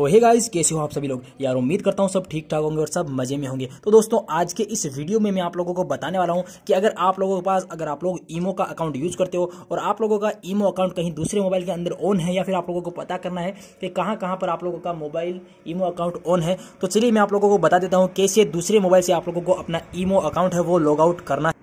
तो hey guys कैसे हो आप सभी लोग यार उम्मीद करता हूँ सब ठीक ठाक होंगे और सब मजे में होंगे तो दोस्तों आज के इस वीडियो में मैं आप लोगों को बताने वाला हूँ कि अगर आप लोगों के पास अगर आप लोग ईमो का अकाउंट यूज करते हो और आप लोगों का ईमो अकाउंट कहीं दूसरे मोबाइल के अंदर ऑन है या फिर आप लोगों को पता करना है कि कहाँ कहाँ पर आप लोगों का मोबाइल ईमो अकाउंट ऑन है तो चलिए मैं आप लोगों को बता देता हूँ कैसे दूसरे मोबाइल से आप लोगों को अपना ईमो अकाउंट है वो लॉग आउट करना है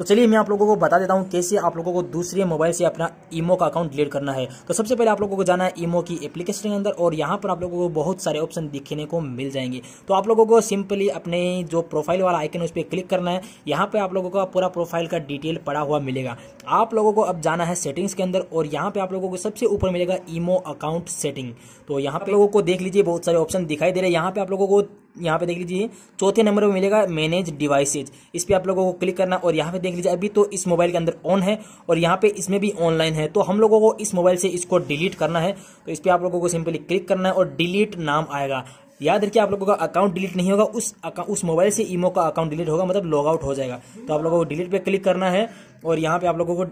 तो चलिए मैं आप लोगों को बता देता हूँ कैसे आप लोगों को दूसरे मोबाइल से अपना ईमो का अकाउंट डिलीट करना है तो सबसे पहले आप लोगों को जाना है ईमो की एप्लीकेशन के अंदर और यहाँ पर आप लोगों को बहुत सारे ऑप्शन दिखने को मिल जाएंगे तो आप लोगों को सिंपली अपने जो प्रोफाइल वाला आइकन उस पर क्लिक करना है यहाँ पर आप लोगों का पूरा प्रोफाइल का डिटेल पड़ा हुआ मिलेगा आप लोगों को अब जाना है सेटिंग्स के अंदर और यहाँ पर आप लोगों को सबसे ऊपर मिलेगा ईमो अकाउंट सेटिंग तो यहाँ पर लोगों को देख लीजिए बहुत सारे ऑप्शन दिखाई दे रहे हैं यहाँ पे आप लोगों को यहाँ पे देख लीजिए चौथे नंबर पर मिलेगा मैनेज डिवाइसेज इस पर आप लोगों को क्लिक करना और यहाँ पे देख लीजिए अभी तो इस मोबाइल के अंदर ऑन है और यहाँ पे इसमें भी ऑनलाइन है तो हम लोगों को इस मोबाइल से इसको डिलीट करना है तो इस पर आप लोगों को सिंपली क्लिक करना है और डिलीट नाम आएगा याद रखिए आप लोगों का अकाउंट डिलीट नहीं होगा उस उस मोबाइल से ईमो का अकाउंट डिलीट होगा मतलब लॉग आउट हो जाएगा तो आप लोगों को डिलीट पे क्लिक करना है और यहाँ पे आप लोगों को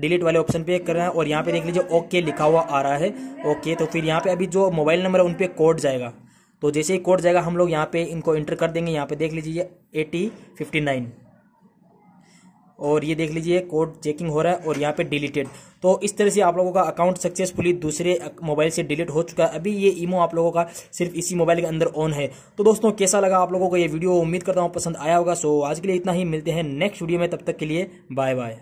डिलीट वाले ऑप्शन पे करना है और यहाँ पे देख लीजिए ओके लिखा हुआ आ रहा है ओके तो फिर यहाँ पे अभी जो मोबाइल नंबर है उन पर कोड जाएगा तो जैसे ही कोड जाएगा हम लोग यहाँ पे इनको इंटर कर देंगे यहाँ पे देख लीजिए एटी फिफ्टी नाइन और ये देख लीजिए कोड चेकिंग हो रहा है और यहाँ पे डिलीटेड तो इस तरह से आप लोगों का अकाउंट सक्सेसफुली दूसरे मोबाइल से डिलीट हो चुका है अभी ये ईमो आप लोगों का सिर्फ इसी मोबाइल के अंदर ऑन है तो दोस्तों कैसा लगा आप लोगों को ये वीडियो उम्मीद करता हूँ पसंद आया होगा सो आज के लिए इतना ही मिलते हैं नेक्स्ट वीडियो में तब तक के लिए बाय बाय